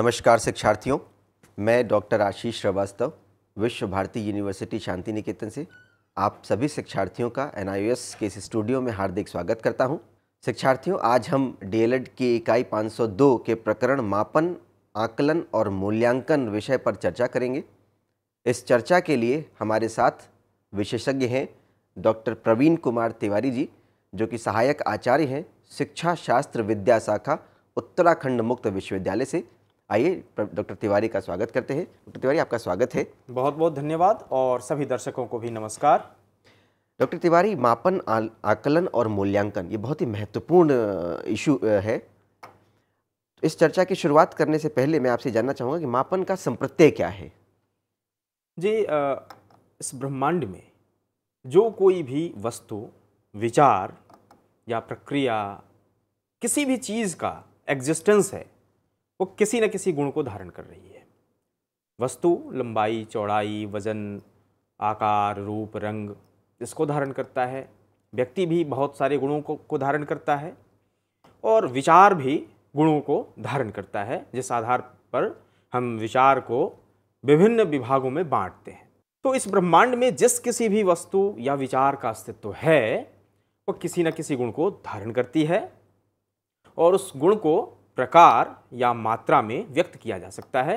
नमस्कार शिक्षार्थियों मैं डॉक्टर आशीष श्रीवास्तव विश्व भारती यूनिवर्सिटी शांति निकेतन से आप सभी शिक्षार्थियों का एन के इस स्टूडियो में हार्दिक स्वागत करता हूं। शिक्षार्थियों आज हम डी की इकाई 502 के प्रकरण मापन आकलन और मूल्यांकन विषय पर चर्चा करेंगे इस चर्चा के लिए हमारे साथ विशेषज्ञ हैं डॉक्टर प्रवीण कुमार तिवारी जी जो कि सहायक आचार्य हैं शिक्षा शास्त्र विद्या शाखा उत्तराखंड मुक्त विश्वविद्यालय से आइए डॉक्टर तिवारी का स्वागत करते हैं डॉक्टर तिवारी आपका स्वागत है बहुत बहुत धन्यवाद और सभी दर्शकों को भी नमस्कार डॉक्टर तिवारी मापन आकलन और मूल्यांकन ये बहुत ही महत्वपूर्ण इशू है तो इस चर्चा की शुरुआत करने से पहले मैं आपसे जानना चाहूँगा कि मापन का संप्रत्यय क्या है जी इस ब्रह्मांड में जो कोई भी वस्तु विचार या प्रक्रिया किसी भी चीज़ का एग्जिस्टेंस है वो किसी न किसी गुण को धारण कर रही है वस्तु लंबाई चौड़ाई वज़न आकार रूप रंग इसको धारण करता है व्यक्ति भी बहुत सारे गुणों को, को धारण करता है और विचार भी गुणों को धारण करता है जिस आधार पर हम विचार को विभिन्न विभागों में बांटते हैं तो इस ब्रह्मांड में जिस किसी भी वस्तु या विचार का अस्तित्व है वह किसी न किसी गुण को धारण करती है और उस गुण को प्रकार या मात्रा में व्यक्त किया जा सकता है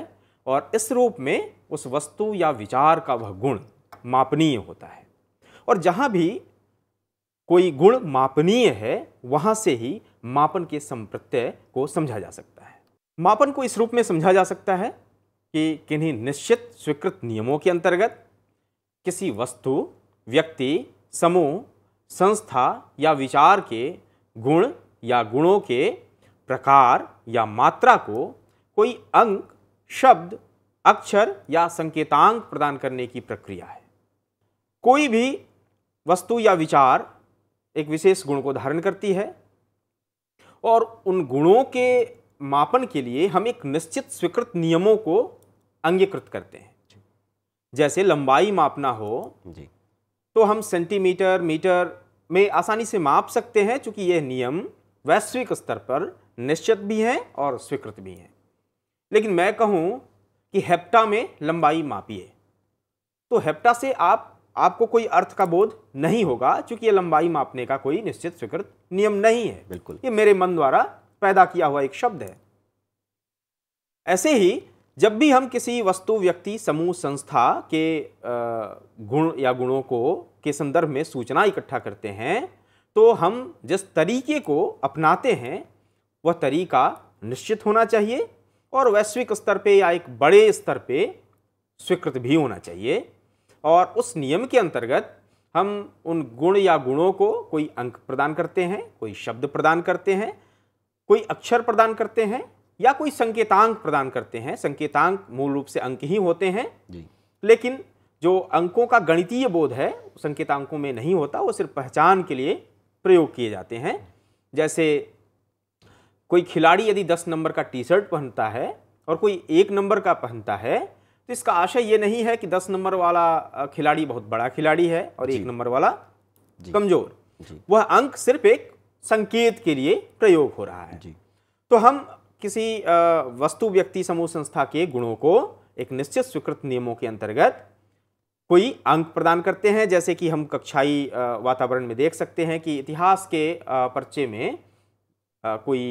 और इस रूप में उस वस्तु या विचार का वह गुण मापनीय होता है और जहाँ भी कोई गुण मापनीय है वहाँ से ही मापन के संप्रत्यय को समझा जा सकता है मापन को इस रूप में समझा जा सकता है कि किन्हीं निश्चित स्वीकृत नियमों के अंतर्गत किसी वस्तु व्यक्ति समूह संस्था या विचार के गुण या गुणों के प्रकार या मात्रा को कोई अंक शब्द अक्षर या संकेतांक प्रदान करने की प्रक्रिया है कोई भी वस्तु या विचार एक विशेष गुण को धारण करती है और उन गुणों के मापन के लिए हम एक निश्चित स्वीकृत नियमों को अंगीकृत करते हैं जैसे लंबाई मापना हो जी तो हम सेंटीमीटर मीटर में आसानी से माप सकते हैं क्योंकि यह नियम वैश्विक स्तर पर निश्चित भी हैं और स्वीकृत भी हैं लेकिन मैं कहूँ कि हेप्टा में लंबाई मापी है तो हेप्टा से आप आपको कोई अर्थ का बोध नहीं होगा क्योंकि ये लंबाई मापने का कोई निश्चित स्वीकृत नियम नहीं है बिल्कुल ये मेरे मन द्वारा पैदा किया हुआ एक शब्द है ऐसे ही जब भी हम किसी वस्तु व्यक्ति समूह संस्था के गुण या गुणों को के संदर्भ में सूचना इकट्ठा करते हैं तो हम जिस तरीके को अपनाते हैं वह तरीका निश्चित होना चाहिए और वैश्विक स्तर पे या एक बड़े स्तर पे स्वीकृत भी होना चाहिए और उस नियम के अंतर्गत हम उन गुण या गुणों को कोई अंक प्रदान करते हैं कोई शब्द प्रदान करते हैं कोई अक्षर प्रदान करते हैं या कोई संकेतांक प्रदान करते हैं संकेतांक मूल रूप से अंक ही होते हैं जी। लेकिन जो अंकों का गणितीय बोध है संकेतांकों में नहीं होता वो सिर्फ पहचान के लिए प्रयोग किए जाते हैं जैसे कोई खिलाड़ी यदि दस नंबर का टी शर्ट पहनता है और कोई एक नंबर का पहनता है तो इसका आशय ये नहीं है कि दस नंबर वाला खिलाड़ी बहुत बड़ा खिलाड़ी है और एक नंबर वाला कमजोर वह अंक सिर्फ एक संकेत के लिए प्रयोग हो रहा है तो हम किसी वस्तु व्यक्ति समूह संस्था के गुणों को एक निश्चित स्वीकृत नियमों के अंतर्गत कोई अंक प्रदान करते हैं जैसे कि हम कक्षाई वातावरण में देख सकते हैं कि इतिहास के पर्चे में कोई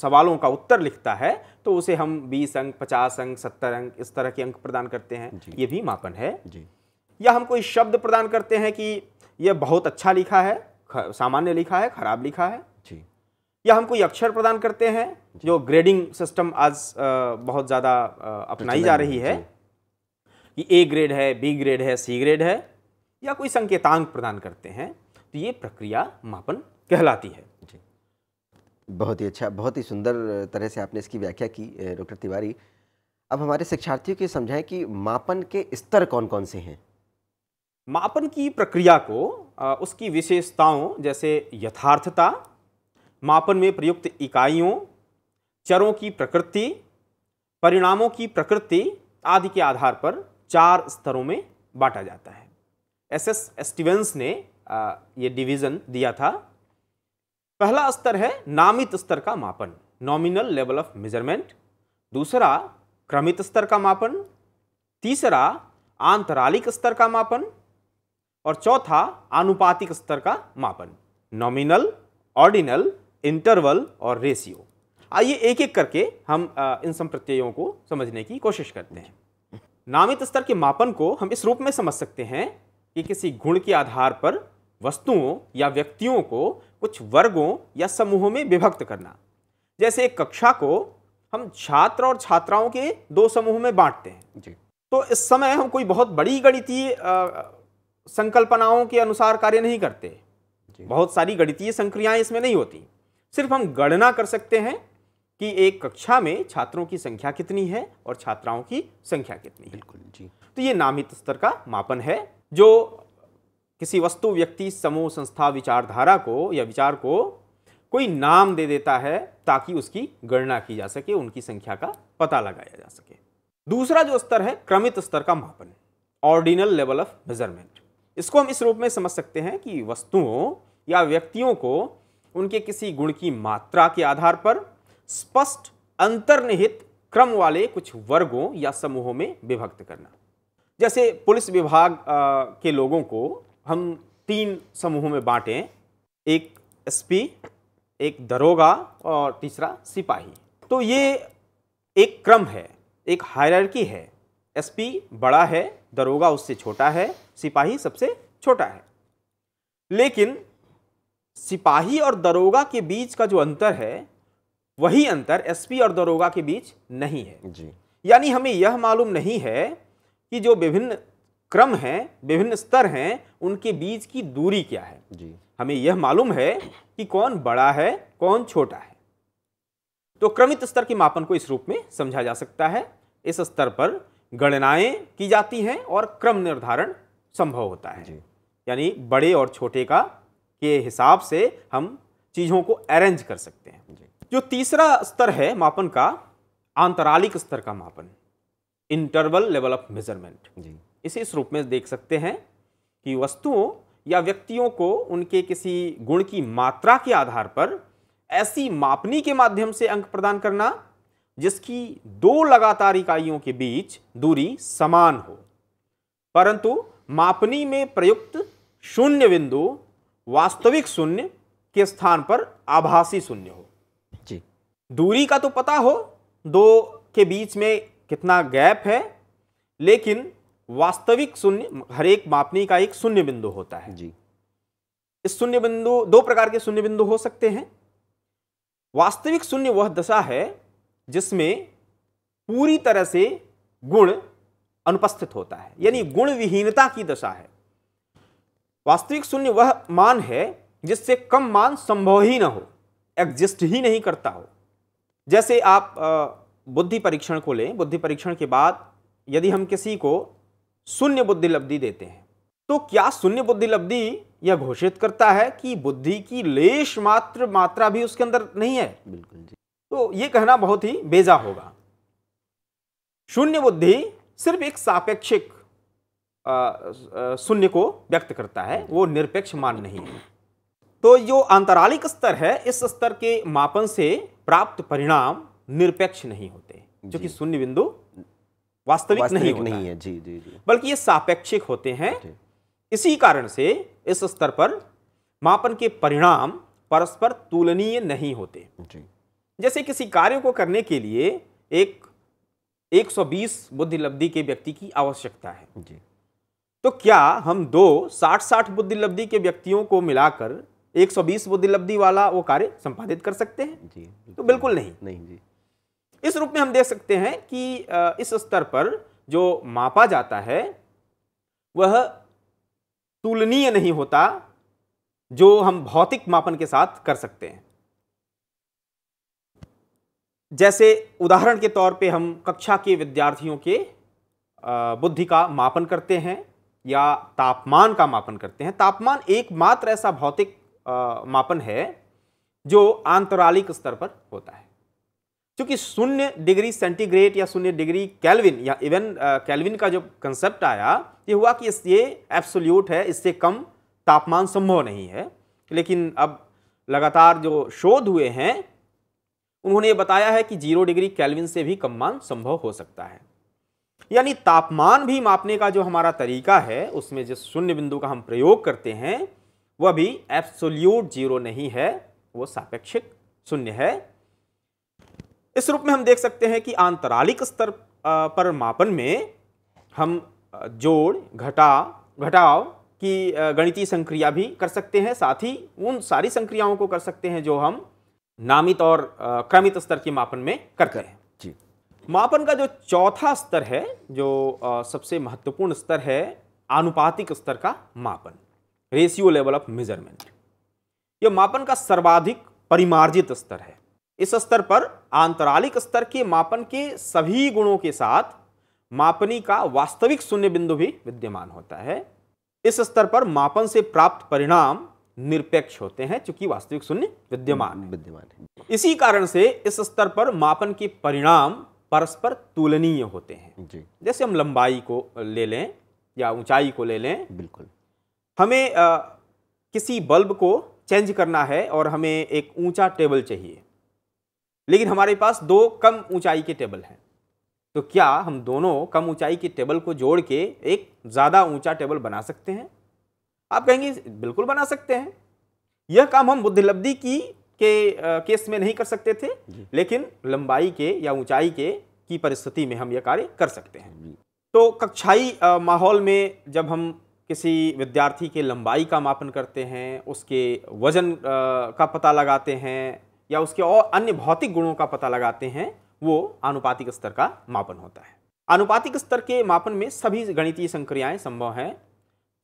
सवालों का उत्तर लिखता है तो उसे हम 20 अंक 50 अंक 70 अंक इस तरह के अंक प्रदान करते हैं ये भी मापन है जी या हम कोई शब्द प्रदान करते हैं कि यह बहुत अच्छा लिखा है सामान्य लिखा है खराब लिखा है जी या हम कोई अक्षर प्रदान करते हैं जो ग्रेडिंग सिस्टम आज बहुत ज़्यादा अपनाई जा रही है कि ए ग्रेड है बी ग्रेड है सी ग्रेड है या कोई संकेतांक प्रदान करते हैं तो ये प्रक्रिया मापन कहलाती है जी बहुत ही अच्छा बहुत ही सुंदर तरह से आपने इसकी व्याख्या की डॉक्टर तिवारी अब हमारे शिक्षार्थियों को समझाएं कि मापन के स्तर कौन कौन से हैं मापन की प्रक्रिया को उसकी विशेषताओं जैसे यथार्थता मापन में प्रयुक्त इकाइयों चरों की प्रकृति परिणामों की प्रकृति आदि के आधार पर चार स्तरों में बांटा जाता है एस एस स्टीवेंस ने ये डिवीज़न दिया था पहला स्तर है नामित स्तर का मापन नॉमिनल लेवल ऑफ मेजरमेंट दूसरा क्रमित स्तर का मापन तीसरा आंतरालिक स्तर का मापन और चौथा आनुपातिक स्तर का मापन नॉमिनल ऑर्डिनल इंटरवल और रेशियो आइए एक एक करके हम इन संप्रत्ययों को समझने की कोशिश करते हैं नामित स्तर के मापन को हम इस रूप में समझ सकते हैं कि किसी गुण के आधार पर वस्तुओं या व्यक्तियों को कुछ वर्गों या समूहों में विभक्त करना जैसे एक कक्षा को हम छात्र और छात्राओं के दो समूह में बांटते हैं जी तो इस समय हम कोई बहुत बड़ी गणितीय संकल्पनाओं के अनुसार कार्य नहीं करते बहुत सारी गणितीय संक्रियाएं इसमें नहीं होती सिर्फ हम गणना कर सकते हैं कि एक कक्षा में छात्रों की संख्या कितनी है और छात्राओं की संख्या कितनी है बिल्कुल जी तो ये नामित स्तर का मापन है जो किसी वस्तु व्यक्ति समूह संस्था विचारधारा को या विचार को कोई नाम दे देता है ताकि उसकी गणना की जा सके उनकी संख्या का पता लगाया जा सके दूसरा जो स्तर है क्रमित स्तर का मापन ऑर्डिनल लेवल ऑफ मेजरमेंट इसको हम इस रूप में समझ सकते हैं कि वस्तुओं या व्यक्तियों को उनके किसी गुण की मात्रा के आधार पर स्पष्ट अंतर्निहित क्रम वाले कुछ वर्गों या समूहों में विभक्त करना जैसे पुलिस विभाग के लोगों को हम तीन समूहों में बांटें एक एसपी एक दरोगा और तीसरा सिपाही तो ये एक क्रम है एक हायरकी है एसपी बड़ा है दरोगा उससे छोटा है सिपाही सबसे छोटा है लेकिन सिपाही और दरोगा के बीच का जो अंतर है वही अंतर एसपी और दरोगा के बीच नहीं है जी यानी हमें यह मालूम नहीं है कि जो विभिन्न क्रम हैं विभिन्न स्तर हैं उनके बीच की दूरी क्या है जी हमें यह मालूम है कि कौन बड़ा है कौन छोटा है तो क्रमित स्तर के मापन को इस रूप में समझा जा सकता है इस स्तर पर गणनाएं की जाती हैं और क्रम निर्धारण संभव होता है यानी बड़े और छोटे का के हिसाब से हम चीज़ों को अरेंज कर सकते हैं जो तीसरा स्तर है मापन का आंतरालिक स्तर का मापन इंटरवल लेवल ऑफ मेजरमेंट जी इसे इस रूप में देख सकते हैं कि वस्तुओं या व्यक्तियों को उनके किसी गुण की मात्रा के आधार पर ऐसी मापनी के माध्यम से अंक प्रदान करना जिसकी दो लगातार इकाइयों के बीच दूरी समान हो परंतु मापनी में प्रयुक्त शून्य बिंदु वास्तविक शून्य के स्थान पर आभासी शून्य हो जी दूरी का तो पता हो दो के बीच में कितना गैप है लेकिन वास्तविक शून्य हर एक मापनी का एक शून्य बिंदु होता है जी इस शून्य बिंदु दो प्रकार के शून्य बिंदु हो सकते हैं वास्तविक शून्य वह दशा है जिसमें पूरी तरह से गुण अनुपस्थित होता है यानी गुण विहीनता की दशा है वास्तविक शून्य वह मान है जिससे कम मान संभव ही ना हो एग्जिस्ट ही नहीं करता हो जैसे आप बुद्धि परीक्षण को लें बुद्धि परीक्षण के बाद यदि हम किसी को शून्य बुद्धि लब्धि देते हैं तो क्या शून्य बुद्धि लब्धि यह घोषित करता है कि बुद्धि की लेश मात्र मात्रा भी उसके अंदर नहीं है बिल्कुल जी तो यह कहना बहुत ही बेजा होगा शून्य बुद्धि सिर्फ एक सापेक्षिक शून्य को व्यक्त करता है वो निरपेक्ष मान नहीं है तो जो अंतरालिक स्तर है इस स्तर के मापन से प्राप्त परिणाम निरपेक्ष नहीं होते जो कि शून्य बिंदु वास्तविक, वास्तविक नहीं नहीं है जी जी जी बल्कि ये सापेक्षिक होते हैं इसी कारण से इस स्तर पर मापन के परिणाम परस्पर तुलनीय नहीं होते जी जैसे किसी कार्य को करने के लिए एक 120 बुद्धि लब्धि के व्यक्ति की आवश्यकता है जी तो क्या हम दो 60-60 बुद्धि लब्धि के व्यक्तियों को मिलाकर 120 बुद्धि लब्धि वाला वो कार्य संपादित कर सकते हैं जी तो बिल्कुल नहीं नहीं जी इस रूप में हम देख सकते हैं कि इस स्तर पर जो मापा जाता है वह तुलनीय नहीं होता जो हम भौतिक मापन के साथ कर सकते हैं जैसे उदाहरण के तौर पे हम कक्षा के विद्यार्थियों के बुद्धि का मापन करते हैं या तापमान का मापन करते हैं तापमान एकमात्र ऐसा भौतिक मापन है जो आंतरालिक स्तर पर होता है क्योंकि शून्य डिग्री सेंटीग्रेड या शून्य डिग्री कैलविन या इवन कैलविन का जो कंसेप्ट आया ये हुआ कि ये एब्सोल्यूट है इससे कम तापमान संभव नहीं है लेकिन अब लगातार जो शोध हुए हैं उन्होंने ये बताया है कि जीरो डिग्री कैलविन से भी कम मान संभव हो सकता है यानी तापमान भी मापने का जो हमारा तरीका है उसमें जिस शून्य बिंदु का हम प्रयोग करते हैं वह भी एब्सोल्यूट जीरो नहीं है वो सापेक्षिक शून्य है इस रूप में हम देख सकते हैं कि आंतरालिक स्तर पर मापन में हम जोड़ घटा घटाव की गणितीय संक्रिया भी कर सकते हैं साथ ही उन सारी संक्रियाओं को कर सकते हैं जो हम नामित और क्रमित स्तर के मापन में करते हैं जी मापन का जो चौथा स्तर है जो सबसे महत्वपूर्ण स्तर है आनुपातिक स्तर का मापन रेशियो लेवल ऑफ मेजरमेंट यह मापन का सर्वाधिक परिमार्जित स्तर है इस स्तर पर आंतरालिक स्तर के मापन के सभी गुणों के साथ मापनी का वास्तविक शून्य बिंदु भी विद्यमान होता है इस स्तर पर मापन से प्राप्त परिणाम निरपेक्ष होते हैं चूंकि वास्तविक शून्य विद्यमान विद्यमान है इसी कारण से इस स्तर पर मापन के परिणाम परस्पर तुलनीय होते हैं जी जैसे हम लंबाई को ले लें या ऊंचाई को ले लें बिल्कुल हमें आ, किसी बल्ब को चेंज करना है और हमें एक ऊंचा टेबल चाहिए लेकिन हमारे पास दो कम ऊंचाई के टेबल हैं तो क्या हम दोनों कम ऊंचाई के टेबल को जोड़ के एक ज़्यादा ऊंचा टेबल बना सकते हैं आप कहेंगे बिल्कुल बना सकते हैं यह काम हम लब्धि की के आ, केस में नहीं कर सकते थे लेकिन लंबाई के या ऊंचाई के की परिस्थिति में हम यह कार्य कर सकते हैं तो कक्षाई माहौल में जब हम किसी विद्यार्थी के लंबाई का मापन करते हैं उसके वजन आ, का पता लगाते हैं या उसके और अन्य भौतिक गुणों का पता लगाते हैं वो आनुपातिक स्तर का मापन होता है आनुपातिक स्तर के मापन में सभी गणितीय संक्रियाएं संभव हैं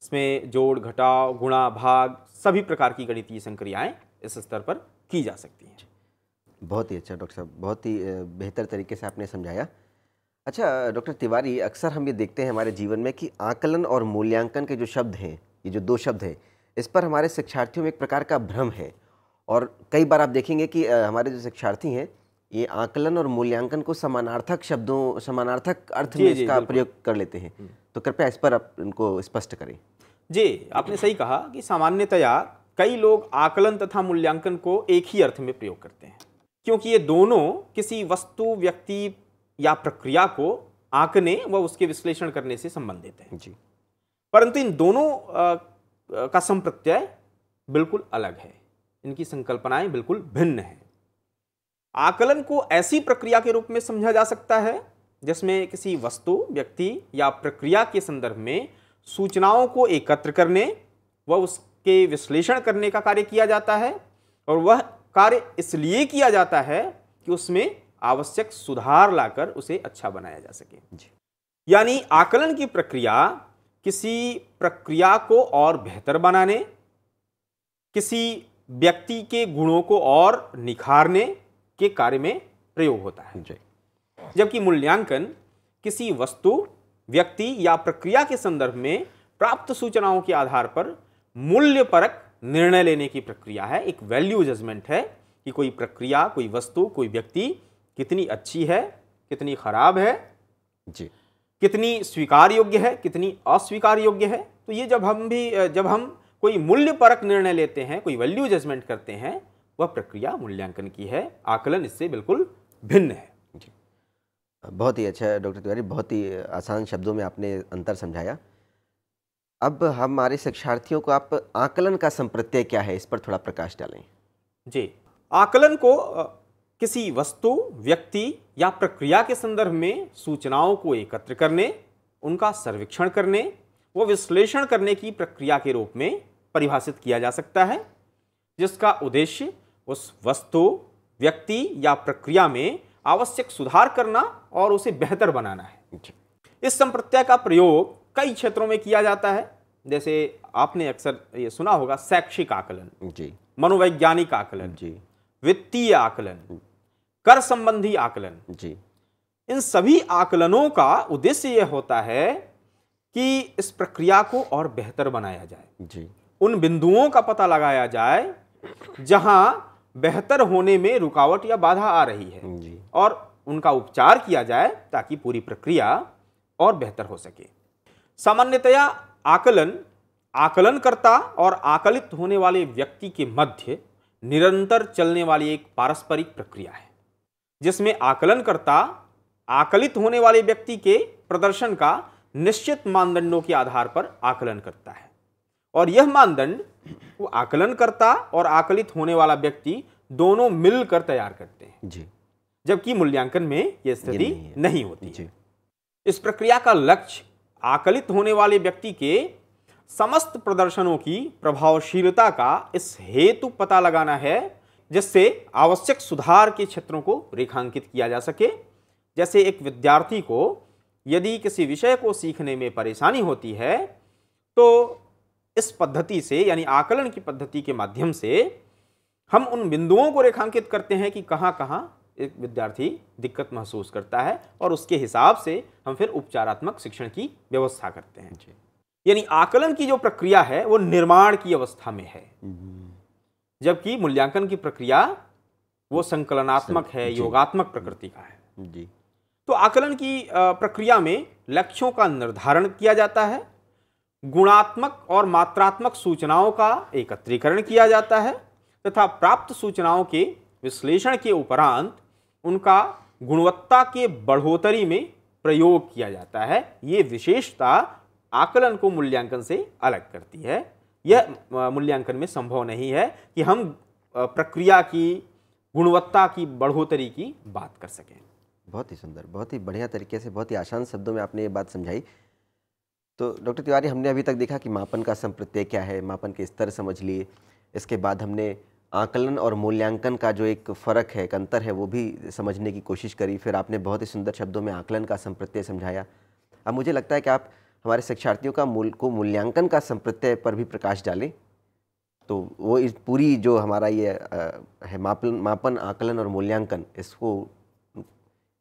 इसमें जोड़ घटाव गुणा भाग सभी प्रकार की गणितीय संक्रियाएं इस स्तर पर की जा सकती हैं बहुत ही अच्छा डॉक्टर साहब बहुत ही बेहतर तरीके से आपने समझाया अच्छा डॉक्टर तिवारी अक्सर हम ये देखते हैं हमारे जीवन में कि आकलन और मूल्यांकन के जो शब्द हैं ये जो दो शब्द हैं इस पर हमारे शिक्षार्थियों में एक प्रकार का भ्रम है और कई बार आप देखेंगे कि हमारे जो शिक्षार्थी हैं ये आकलन और मूल्यांकन को समानार्थक शब्दों समानार्थक अर्थ में इसका प्रयोग कर लेते हैं हम्म। तो कृपया इस पर आप इनको स्पष्ट करें जी आपने सही कहा कि सामान्यतया कई लोग आकलन तथा मूल्यांकन को एक ही अर्थ में प्रयोग करते हैं क्योंकि ये दोनों किसी वस्तु व्यक्ति या प्रक्रिया को आंकने व उसके विश्लेषण करने से संबंधित है जी परंतु इन दोनों का संप्रत्यय बिल्कुल अलग है इनकी संकल्पनाएं बिल्कुल भिन्न हैं आकलन को ऐसी प्रक्रिया के रूप में समझा जा सकता है जिसमें किसी वस्तु व्यक्ति या प्रक्रिया के संदर्भ में सूचनाओं को एकत्र करने व उसके विश्लेषण करने का कार्य किया जाता है और वह कार्य इसलिए किया जाता है कि उसमें आवश्यक सुधार लाकर उसे अच्छा बनाया जा सके यानी आकलन की प्रक्रिया किसी प्रक्रिया को और बेहतर बनाने किसी व्यक्ति के गुणों को और निखारने के कार्य में प्रयोग होता है जबकि मूल्यांकन किसी वस्तु व्यक्ति या प्रक्रिया के संदर्भ में प्राप्त सूचनाओं के आधार पर मूल्य परक निर्णय लेने की प्रक्रिया है एक वैल्यू जजमेंट है कि कोई प्रक्रिया कोई वस्तु कोई व्यक्ति कितनी अच्छी है कितनी खराब है जी कितनी स्वीकार योग्य है कितनी अस्वीकार योग्य है तो ये जब हम भी जब हम कोई मूल्य परक निर्णय लेते हैं कोई वैल्यू जजमेंट करते हैं वह प्रक्रिया मूल्यांकन की है आकलन इससे बिल्कुल भिन्न है जी बहुत ही अच्छा डॉक्टर तिवारी बहुत ही आसान शब्दों में आपने अंतर समझाया अब हमारे शिक्षार्थियों को आप आकलन का संप्रत्यय क्या है इस पर थोड़ा प्रकाश डालें जी आकलन को किसी वस्तु व्यक्ति या प्रक्रिया के संदर्भ में सूचनाओं को एकत्र करने उनका सर्वेक्षण करने वो विश्लेषण करने की प्रक्रिया के रूप में परिभाषित किया जा सकता है जिसका उद्देश्य उस वस्तु व्यक्ति या प्रक्रिया में आवश्यक सुधार करना और उसे बेहतर बनाना है इस संप्रत्यय का प्रयोग कई क्षेत्रों में किया जाता है जैसे आपने अक्सर ये सुना होगा शैक्षिक आकलन जी मनोवैज्ञानिक आकलन जी वित्तीय आकलन कर संबंधी आकलन जी इन सभी आकलनों का उद्देश्य यह होता है कि इस प्रक्रिया को और बेहतर बनाया जाए जी उन बिंदुओं का पता लगाया जाए जहां बेहतर होने में रुकावट या बाधा आ रही है जी और उनका उपचार किया जाए ताकि पूरी प्रक्रिया और बेहतर हो सके सामान्यतया आकलन आकलनकर्ता और आकलित होने वाले व्यक्ति के मध्य निरंतर चलने वाली एक पारस्परिक प्रक्रिया है जिसमें आकलनकर्ता आकलित होने वाले व्यक्ति के प्रदर्शन का निश्चित मानदंडों के आधार पर आकलन करता है और यह मानदंड वो आकलनकर्ता और आकलित होने वाला व्यक्ति दोनों मिलकर तैयार करते हैं जी जबकि मूल्यांकन में यह स्थिति नहीं, नहीं होती जी। इस प्रक्रिया का लक्ष्य आकलित होने वाले व्यक्ति के समस्त प्रदर्शनों की प्रभावशीलता का इस हेतु पता लगाना है जिससे आवश्यक सुधार के क्षेत्रों को रेखांकित किया जा सके जैसे एक विद्यार्थी को यदि किसी विषय को सीखने में परेशानी होती है तो इस पद्धति से यानी आकलन की पद्धति के माध्यम से हम उन बिंदुओं को रेखांकित करते हैं कि कहाँ कहाँ एक विद्यार्थी दिक्कत महसूस करता है और उसके हिसाब से हम फिर उपचारात्मक शिक्षण की व्यवस्था करते हैं यानी आकलन की जो प्रक्रिया है वो निर्माण की अवस्था में है हम्म। जबकि मूल्यांकन की प्रक्रिया वो संकलनात्मक है योगात्मक प्रकृति का है जी तो आकलन की प्रक्रिया में लक्ष्यों का निर्धारण किया जाता है गुणात्मक और मात्रात्मक सूचनाओं का एकत्रीकरण किया जाता है तथा प्राप्त सूचनाओं के विश्लेषण के उपरांत उनका गुणवत्ता के बढ़ोतरी में प्रयोग किया जाता है ये विशेषता आकलन को मूल्यांकन से अलग करती है यह मूल्यांकन में संभव नहीं है कि हम प्रक्रिया की गुणवत्ता की बढ़ोतरी की बात कर सकें बहुत ही सुंदर बहुत ही बढ़िया तरीके से बहुत ही आसान शब्दों में आपने ये बात समझाई तो डॉक्टर तिवारी हमने अभी तक देखा कि मापन का संप्रत्यय क्या है मापन के स्तर समझ लिए इसके बाद हमने आकलन और मूल्यांकन का जो एक फ़र्क है एक अंतर है वो भी समझने की कोशिश करी फिर आपने बहुत ही सुंदर शब्दों में आकलन का संप्रत्यय समझाया अब मुझे लगता है कि आप हमारे शिक्षार्थियों का मूल को मूल्यांकन का संप्रत्यय पर भी प्रकाश डालें तो वो इस पूरी जो हमारा ये आ, है मापन मापन आकलन और मूल्यांकन इसको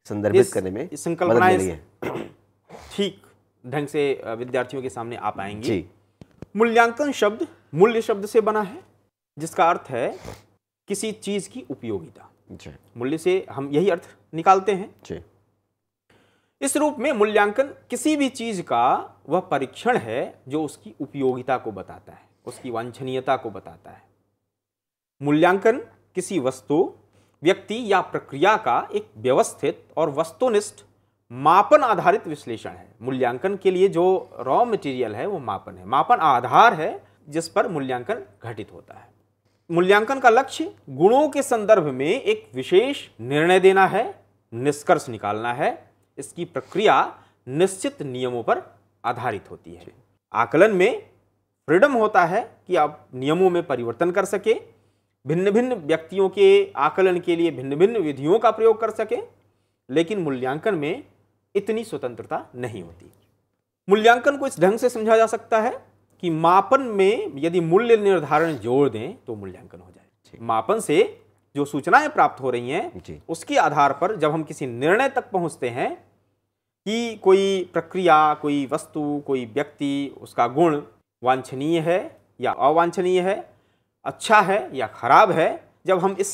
संदर्भित करने में संकल्पनाएं ठीक ढंग से विद्यार्थियों के सामने आ पाएंगे मूल्यांकन शब्द मूल्य शब्द से बना है जिसका अर्थ है किसी चीज की उपयोगिता मूल्य से हम यही अर्थ निकालते हैं इस रूप में मूल्यांकन किसी भी चीज का वह परीक्षण है जो उसकी उपयोगिता को बताता है उसकी वांछनीयता को बताता है मूल्यांकन किसी वस्तु व्यक्ति या प्रक्रिया का एक व्यवस्थित और वस्तुनिष्ठ मापन आधारित विश्लेषण है मूल्यांकन के लिए जो रॉ मटेरियल है वो मापन है मापन आधार है जिस पर मूल्यांकन घटित होता है मूल्यांकन का लक्ष्य गुणों के संदर्भ में एक विशेष निर्णय देना है निष्कर्ष निकालना है इसकी प्रक्रिया निश्चित नियमों पर आधारित होती है आकलन में फ्रीडम होता है कि आप नियमों में परिवर्तन कर सके भिन्न भिन्न व्यक्तियों के आकलन के लिए भिन्न भिन्न विधियों का प्रयोग कर सकें लेकिन मूल्यांकन में इतनी स्वतंत्रता नहीं होती मूल्यांकन को इस ढंग से समझा जा सकता है कि मापन में यदि मूल्य निर्धारण जोड़ दें तो मूल्यांकन हो जाए मापन से जो सूचनाएं प्राप्त हो रही हैं उसके आधार पर जब हम किसी निर्णय तक पहुंचते हैं कि कोई प्रक्रिया कोई वस्तु कोई व्यक्ति उसका गुण वांछनीय है या अवांछनीय है अच्छा है या खराब है जब हम इस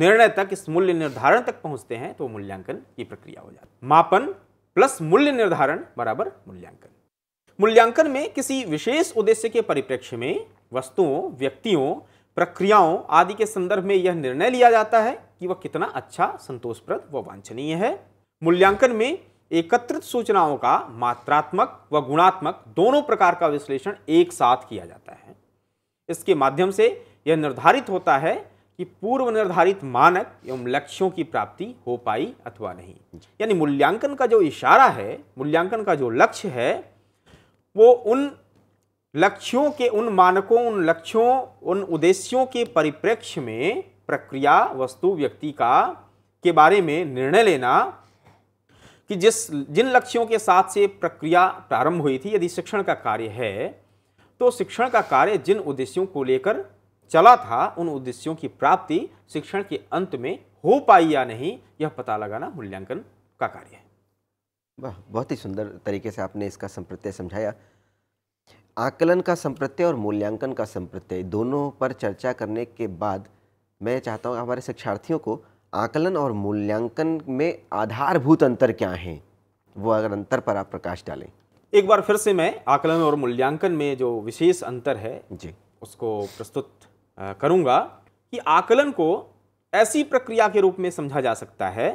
निर्णय तक इस मूल्य निर्धारण तक पहुंचते हैं तो मूल्यांकन की प्रक्रिया हो जाती है मापन प्लस मूल्य निर्धारण बराबर मूल्यांकन मूल्यांकन में किसी विशेष उद्देश्य के परिप्रेक्ष्य में वस्तुओं व्यक्तियों प्रक्रियाओं आदि के संदर्भ में यह निर्णय लिया जाता है कि वह कितना अच्छा संतोषप्रद व वांछनीय है मूल्यांकन में एकत्रित सूचनाओं का मात्रात्मक व गुणात्मक दोनों प्रकार का विश्लेषण एक साथ किया जाता है इसके माध्यम से यह निर्धारित होता है कि पूर्व निर्धारित मानक एवं लक्ष्यों की प्राप्ति हो पाई अथवा नहीं यानी मूल्यांकन का जो इशारा है मूल्यांकन का जो लक्ष्य है वो उन लक्ष्यों के उन मानकों उन लक्ष्यों उन उद्देश्यों के परिप्रेक्ष्य में प्रक्रिया वस्तु व्यक्ति का के बारे में निर्णय लेना कि जिस जिन लक्ष्यों के साथ से प्रक्रिया प्रारंभ हुई थी यदि शिक्षण का कार्य है तो शिक्षण का कार्य जिन उद्देश्यों को लेकर चला था उन उद्देश्यों की प्राप्ति शिक्षण के अंत में हो पाई या नहीं यह पता लगाना मूल्यांकन का कार्य है वाह बहुत ही सुंदर तरीके से आपने इसका संप्रत्यय समझाया आकलन का संप्रत्यय और मूल्यांकन का संप्रत्यय दोनों पर चर्चा करने के बाद मैं चाहता हूँ हमारे शिक्षार्थियों को आकलन और मूल्यांकन में आधारभूत अंतर क्या हैं वो अगर अंतर पर आप प्रकाश डालें एक बार फिर से मैं आकलन और मूल्यांकन में जो विशेष अंतर है जी उसको प्रस्तुत करूँगा कि आकलन को ऐसी प्रक्रिया के रूप में समझा जा सकता है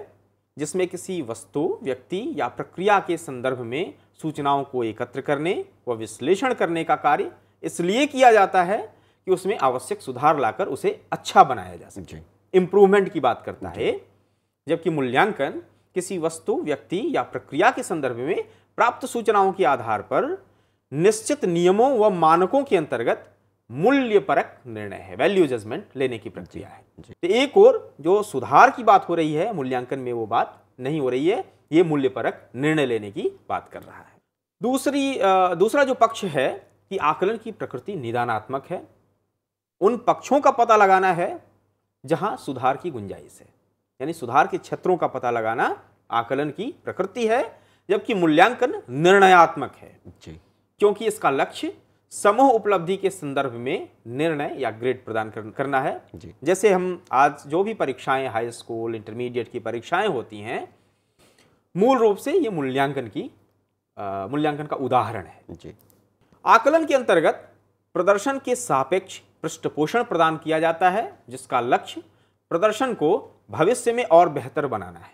जिसमें किसी वस्तु व्यक्ति या प्रक्रिया के संदर्भ में सूचनाओं को एकत्र करने व विश्लेषण करने का कार्य इसलिए किया जाता है कि उसमें आवश्यक सुधार लाकर उसे अच्छा बनाया जा सके इम्प्रूवमेंट की बात करता है जबकि मूल्यांकन किसी वस्तु व्यक्ति या प्रक्रिया के संदर्भ में प्राप्त सूचनाओं के आधार पर निश्चित नियमों व मानकों के अंतर्गत मूल्य परक निर्णय है वैल्यू जजमेंट लेने की प्रक्रिया है तो एक और जो सुधार की बात हो रही है मूल्यांकन में वो बात नहीं हो रही है ये मूल्य परक निर्णय लेने की बात कर रहा है दूसरी दूसरा जो पक्ष है कि आकलन की प्रकृति निदानात्मक है उन पक्षों का पता लगाना है जहां सुधार की गुंजाइश है यानी सुधार के क्षेत्रों का पता लगाना आकलन की प्रकृति है जबकि मूल्यांकन निर्णयात्मक है क्योंकि इसका लक्ष्य समूह उपलब्धि के संदर्भ में निर्णय या ग्रेड प्रदान करना है जैसे हम आज जो भी परीक्षाएं हाई स्कूल इंटरमीडिएट की परीक्षाएं होती हैं मूल रूप से ये मूल्यांकन की मूल्यांकन का उदाहरण है जी आकलन के अंतर्गत प्रदर्शन के सापेक्ष पृष्ठपोषण प्रदान किया जाता है जिसका लक्ष्य प्रदर्शन को भविष्य में और बेहतर बनाना है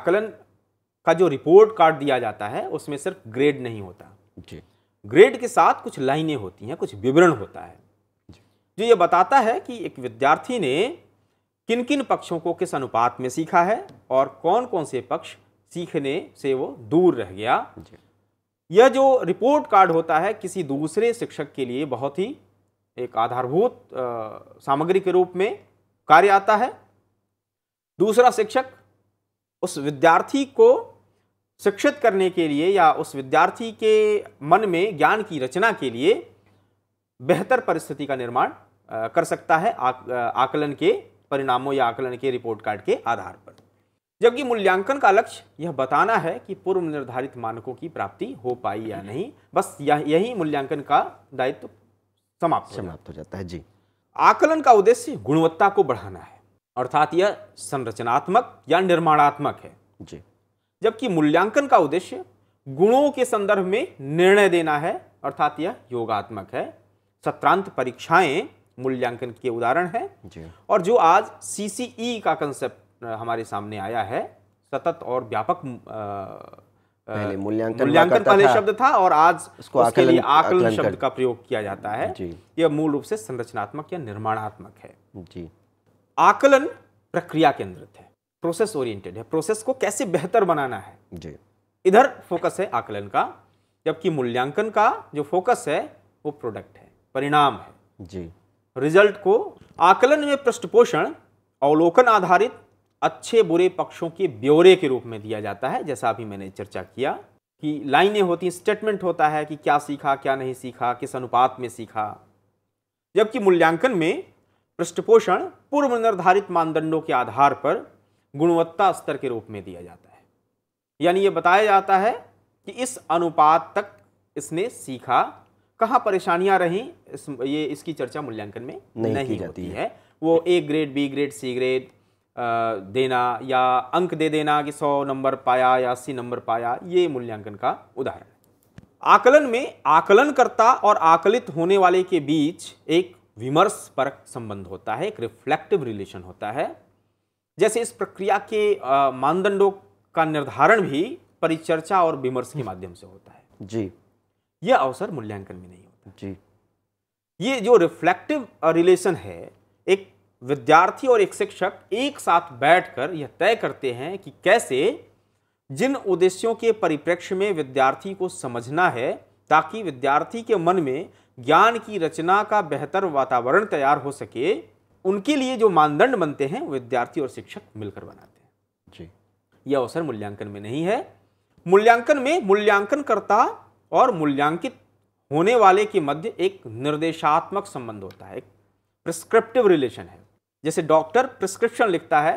आकलन का जो रिपोर्ट कार्ड दिया जाता है उसमें सिर्फ ग्रेड नहीं होता जी ग्रेड के साथ कुछ लाइनें होती हैं कुछ विवरण होता है जो ये बताता है कि एक विद्यार्थी ने किन किन पक्षों को किस अनुपात में सीखा है और कौन कौन से पक्ष सीखने से वो दूर रह गया यह जो रिपोर्ट कार्ड होता है किसी दूसरे शिक्षक के लिए बहुत ही एक आधारभूत सामग्री के रूप में कार्य आता है दूसरा शिक्षक उस विद्यार्थी को शिक्षित करने के लिए या उस विद्यार्थी के मन में ज्ञान की रचना के लिए बेहतर परिस्थिति का निर्माण कर सकता है आकलन के परिणामों या आकलन के रिपोर्ट कार्ड के आधार पर जबकि मूल्यांकन का लक्ष्य यह बताना है कि पूर्व निर्धारित मानकों की प्राप्ति हो पाई या नहीं बस यह, यही मूल्यांकन का दायित्व समाप्त समाप्त हो जाता है जी आकलन का उद्देश्य गुणवत्ता को बढ़ाना है अर्थात यह संरचनात्मक या निर्माणात्मक है जी जबकि मूल्यांकन का उद्देश्य गुणों के संदर्भ में निर्णय देना है अर्थात यह योगात्मक है सत्रांत परीक्षाएं मूल्यांकन के उदाहरण है और जो आज सी e का कंसेप्ट हमारे सामने आया है सतत और व्यापक मूल्यांकन मूल्यांकन पहले शब्द था और आज उसको उसके लिए आकलन शब्द का प्रयोग किया जाता है यह मूल रूप से संरचनात्मक या निर्माणात्मक है जी आकलन प्रक्रिया केंद्रित है प्रोसेस ओरिएंटेड है प्रोसेस को कैसे बेहतर बनाना है जी इधर फोकस है आकलन का जबकि मूल्यांकन का जो फोकस है वो प्रोडक्ट है परिणाम है जी रिजल्ट को आकलन में पृष्ठपोषण अवलोकन आधारित अच्छे बुरे पक्षों के ब्यौरे के रूप में दिया जाता है जैसा अभी मैंने चर्चा किया कि लाइनें होती हैं स्टेटमेंट होता है कि क्या सीखा क्या नहीं सीखा किस अनुपात में सीखा जबकि मूल्यांकन में पृष्ठपोषण पूर्व निर्धारित मानदंडों के आधार पर गुणवत्ता स्तर के रूप में दिया जाता है यानी ये बताया जाता है कि इस अनुपात तक इसने सीखा कहाँ परेशानियाँ रहीं इस ये इसकी चर्चा मूल्यांकन में नहीं, नहीं जाती है।, है वो A grade B grade C grade देना या अंक दे देना कि सौ नंबर पाया या अस्सी नंबर पाया ये मूल्यांकन का उदाहरण आकलन में आकलनकर्ता और आकलित होने वाले के बीच एक विमर्श पर संबंध होता है एक रिफ्लेक्टिव रिलेशन होता है जैसे इस प्रक्रिया के मानदंडों का निर्धारण भी परिचर्चा और विमर्श के माध्यम से होता है जी यह अवसर मूल्यांकन में नहीं होता जी ये जो रिफ्लेक्टिव रिलेशन है एक विद्यार्थी और एक शिक्षक एक साथ बैठकर यह तय करते हैं कि कैसे जिन उद्देश्यों के परिप्रेक्ष्य में विद्यार्थी को समझना है ताकि विद्यार्थी के मन में ज्ञान की रचना का बेहतर वातावरण तैयार हो सके उनके लिए जो मानदंड बनते हैं विद्यार्थी और शिक्षक मिलकर बनाते हैं जी यह अवसर मूल्यांकन में नहीं है मूल्यांकन में मूल्यांकनकर्ता और मूल्यांकित होने वाले के मध्य एक निर्देशात्मक संबंध होता है एक प्रिस्क्रिप्टिव रिलेशन है जैसे डॉक्टर प्रिस्क्रिप्शन लिखता है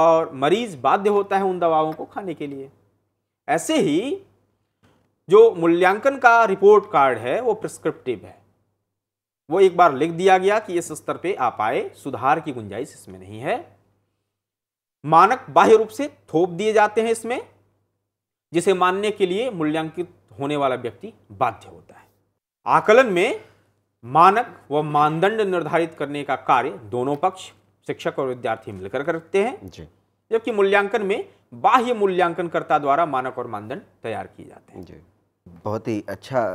और मरीज बाध्य होता है उन दवाओं को खाने के लिए ऐसे ही जो मूल्यांकन का रिपोर्ट कार्ड है वो प्रिस्क्रिप्टिव है वो एक बार लिख दिया गया कि इस स्तर पे आप आए सुधार की गुंजाइश इसमें नहीं है मानक बाह्य रूप से थोप दिए जाते हैं इसमें जिसे मानने के लिए मूल्यांकित होने वाला व्यक्ति बाध्य होता है आकलन में मानक व मानदंड निर्धारित करने का कार्य दोनों पक्ष शिक्षक और विद्यार्थी मिलकर करते हैं जबकि मूल्यांकन में बाह्य मूल्यांकनकर्ता द्वारा मानक और मानदंड तैयार किए जाते हैं बहुत ही अच्छा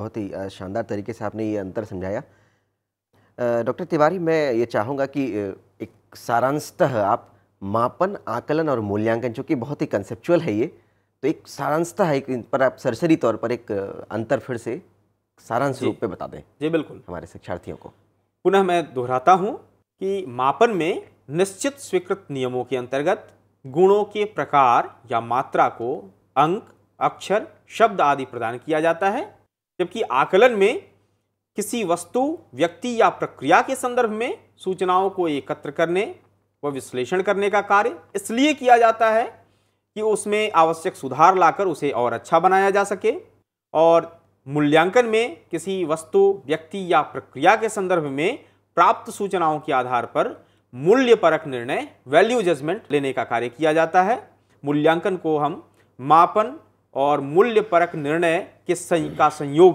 बहुत ही शानदार तरीके से आपने ये अंतर समझाया डॉक्टर तिवारी मैं ये चाहूँगा कि एक सारांशतः आप मापन आकलन और मूल्यांकन जो कि बहुत ही कंसेप्चुअल है ये तो एक सारांशतः एक पर आप सरसरी तौर पर एक अंतर फिर से सारांश रूप में बता दें जी बिल्कुल हमारे शिक्षार्थियों को पुनः मैं दोहराता हूँ कि मापन में निश्चित स्वीकृत नियमों के अंतर्गत गुणों के प्रकार या मात्रा को अंक अक्षर शब्द आदि प्रदान किया जाता है जबकि आकलन में किसी वस्तु व्यक्ति या प्रक्रिया के संदर्भ में सूचनाओं को एकत्र करने व विश्लेषण करने का कार्य इसलिए किया जाता है कि उसमें आवश्यक सुधार लाकर उसे और अच्छा बनाया जा सके और मूल्यांकन में किसी वस्तु व्यक्ति या प्रक्रिया के संदर्भ में प्राप्त सूचनाओं के आधार पर मूल्य परक निर्णय वैल्यू जजमेंट लेने का कार्य किया जाता है मूल्यांकन को हम मापन और मूल्य परक निर्णय के सं, का संयोग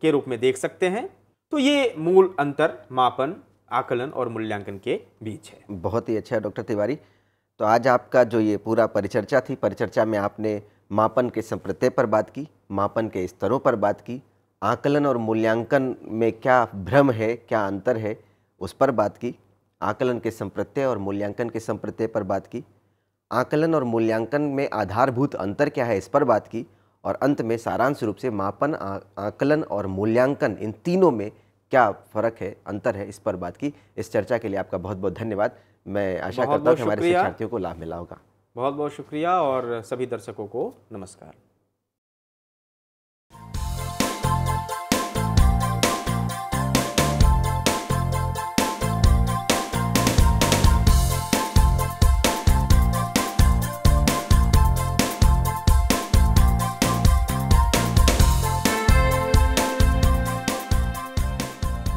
के रूप में देख सकते हैं तो ये मूल अंतर मापन आकलन और मूल्यांकन के बीच है बहुत ही अच्छा है डॉक्टर तिवारी तो आज आपका जो ये पूरा परिचर्चा थी परिचर्चा में आपने मापन के संप्रत्य पर बात की मापन के स्तरों पर बात की आकलन और मूल्यांकन में क्या भ्रम है क्या अंतर है उस पर बात की आकलन के संप्रत्यय और मूल्यांकन के संप्रत्यय पर बात की आकलन और मूल्यांकन में आधारभूत अंतर क्या है इस पर बात की और अंत में सारांश रूप से मापन आकलन और मूल्यांकन इन तीनों में क्या फ़र्क है अंतर है इस पर बात की इस चर्चा के लिए आपका बहुत बहुत धन्यवाद मैं आशा करता हूँ हमारे शिक्षार्थियों को लाभ मिला होगा बहुत बहुत शुक्रिया और सभी दर्शकों को नमस्कार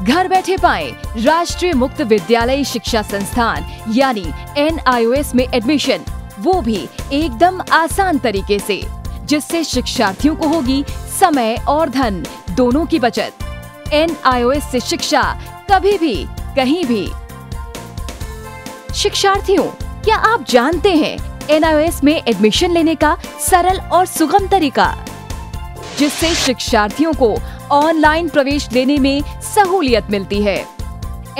घर बैठे पाए राष्ट्रीय मुक्त विद्यालय शिक्षा संस्थान यानी एन में एडमिशन वो भी एकदम आसान तरीके से जिससे शिक्षार्थियों को होगी समय और धन दोनों की बचत एन से शिक्षा कभी भी कहीं भी शिक्षार्थियों क्या आप जानते हैं एन में एडमिशन लेने का सरल और सुगम तरीका जिससे शिक्षार्थियों को ऑनलाइन प्रवेश लेने में सहूलियत मिलती है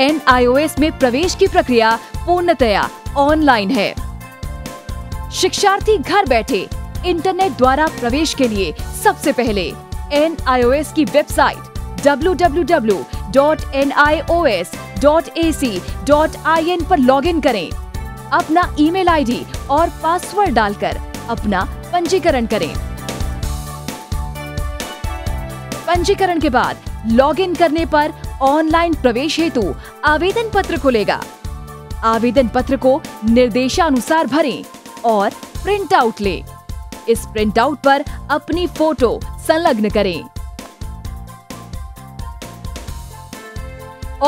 एन में प्रवेश की प्रक्रिया पूर्णतया ऑनलाइन है शिक्षार्थी घर बैठे इंटरनेट द्वारा प्रवेश के लिए सबसे पहले एन की वेबसाइट www.nios.ac.in पर लॉगिन करें अपना ईमेल आईडी और पासवर्ड डालकर अपना पंजीकरण करें पंजीकरण के बाद लॉग इन करने पर ऑनलाइन प्रवेश हेतु आवेदन पत्र खुलेगा आवेदन पत्र को निर्देशानुसार भरें और प्रिंट आउट लें। इस प्रिंट आउट पर अपनी फोटो संलग्न करें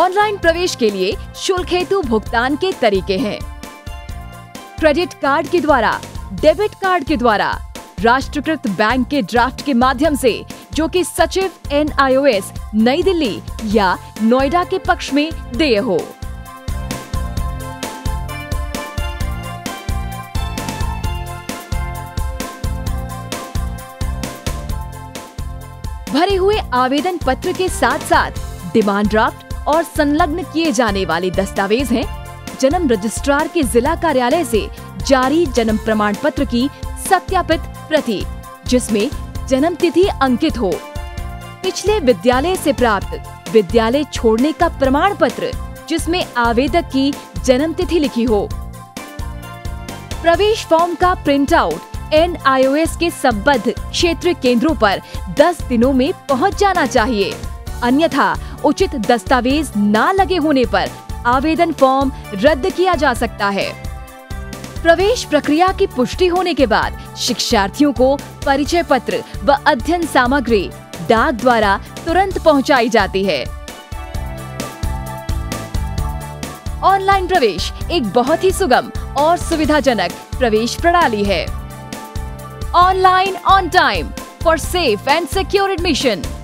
ऑनलाइन प्रवेश के लिए शुल्क हेतु भुगतान के तरीके हैं क्रेडिट कार्ड के द्वारा डेबिट कार्ड के द्वारा राष्ट्रकृत बैंक के ड्राफ्ट के माध्यम से जो कि सचिव एन नई दिल्ली या नोएडा के पक्ष में देय हो भरे हुए आवेदन पत्र के साथ साथ डिमांड ड्राफ्ट और संलग्न किए जाने वाले दस्तावेज हैं जन्म रजिस्ट्रार के जिला कार्यालय से जारी जन्म प्रमाण पत्र की सत्यापित प्रति जिसमें जन्म तिथि अंकित हो पिछले विद्यालय से प्राप्त विद्यालय छोड़ने का प्रमाण पत्र जिसमें आवेदक की जन्म तिथि लिखी हो प्रवेश फॉर्म का प्रिंट आउट एन के संबद्ध क्षेत्र केंद्रों पर 10 दिनों में पहुंच जाना चाहिए अन्यथा उचित दस्तावेज ना लगे होने पर आवेदन फॉर्म रद्द किया जा सकता है प्रवेश प्रक्रिया की पुष्टि होने के बाद शिक्षार्थियों को परिचय पत्र व अध्ययन सामग्री डाक द्वारा तुरंत पहुंचाई जाती है ऑनलाइन प्रवेश एक बहुत ही सुगम और सुविधाजनक प्रवेश प्रणाली है online on time for safe and secure admission